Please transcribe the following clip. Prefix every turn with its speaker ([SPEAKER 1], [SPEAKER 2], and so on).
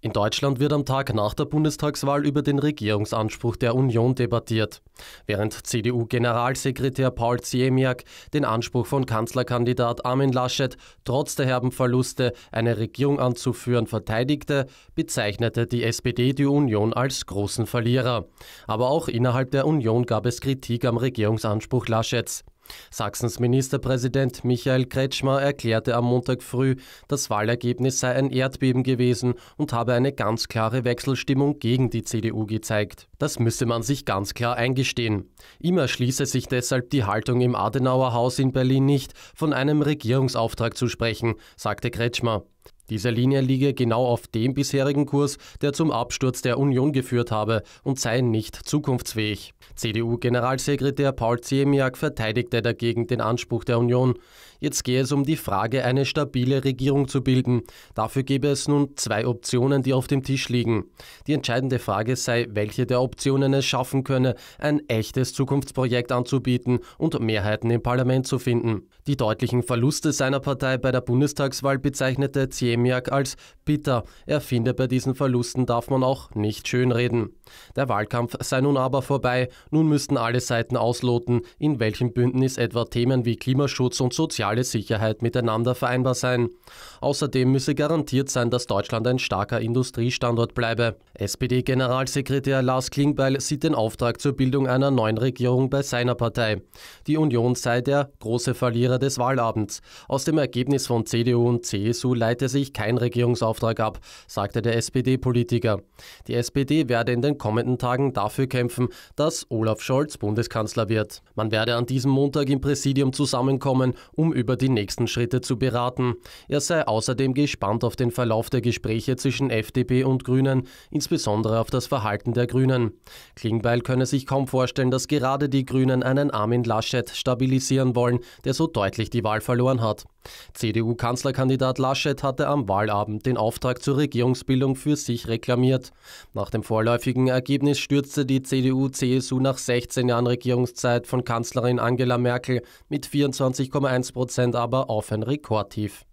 [SPEAKER 1] In Deutschland wird am Tag nach der Bundestagswahl über den Regierungsanspruch der Union debattiert, während CDU-Generalsekretär Paul Ziemiak den Anspruch von Kanzlerkandidat Armin Laschet trotz der herben Verluste eine Regierung anzuführen verteidigte, bezeichnete die SPD die Union als großen Verlierer. Aber auch innerhalb der Union gab es Kritik am Regierungsanspruch Laschets. Sachsens Ministerpräsident Michael Kretschmer erklärte am Montag früh, das Wahlergebnis sei ein Erdbeben gewesen und habe eine ganz klare Wechselstimmung gegen die CDU gezeigt. Das müsse man sich ganz klar eingestehen. Ihm erschließe sich deshalb die Haltung im Adenauer Haus in Berlin nicht, von einem Regierungsauftrag zu sprechen, sagte Kretschmer. Diese Linie liege genau auf dem bisherigen Kurs, der zum Absturz der Union geführt habe und sei nicht zukunftsfähig. CDU-Generalsekretär Paul Ziemiak verteidigte dagegen den Anspruch der Union. Jetzt gehe es um die Frage, eine stabile Regierung zu bilden. Dafür gäbe es nun zwei Optionen, die auf dem Tisch liegen. Die entscheidende Frage sei, welche der Optionen es schaffen könne, ein echtes Zukunftsprojekt anzubieten und Mehrheiten im Parlament zu finden. Die deutlichen Verluste seiner Partei bei der Bundestagswahl bezeichnete Ziemiak als bitter. Er finde, bei diesen Verlusten darf man auch nicht schönreden. Der Wahlkampf sei nun aber vorbei. Nun müssten alle Seiten ausloten, in welchem Bündnis etwa Themen wie Klimaschutz und Sozialpolitik soziale Sicherheit miteinander vereinbar sein. Außerdem müsse garantiert sein, dass Deutschland ein starker Industriestandort bleibe. SPD-Generalsekretär Lars Klingbeil sieht den Auftrag zur Bildung einer neuen Regierung bei seiner Partei. Die Union sei der große Verlierer des Wahlabends. Aus dem Ergebnis von CDU und CSU leite sich kein Regierungsauftrag ab, sagte der SPD-Politiker. Die SPD werde in den kommenden Tagen dafür kämpfen, dass Olaf Scholz Bundeskanzler wird. Man werde an diesem Montag im Präsidium zusammenkommen, um über die nächsten Schritte zu beraten. Er sei außerdem gespannt auf den Verlauf der Gespräche zwischen FDP und Grünen, insbesondere auf das Verhalten der Grünen. Klingbeil könne sich kaum vorstellen, dass gerade die Grünen einen Armin Laschet stabilisieren wollen, der so deutlich die Wahl verloren hat. CDU-Kanzlerkandidat Laschet hatte am Wahlabend den Auftrag zur Regierungsbildung für sich reklamiert. Nach dem vorläufigen Ergebnis stürzte die CDU-CSU nach 16 Jahren Regierungszeit von Kanzlerin Angela Merkel mit 24,1 Prozent Prozent aber auf ein Rekordtief.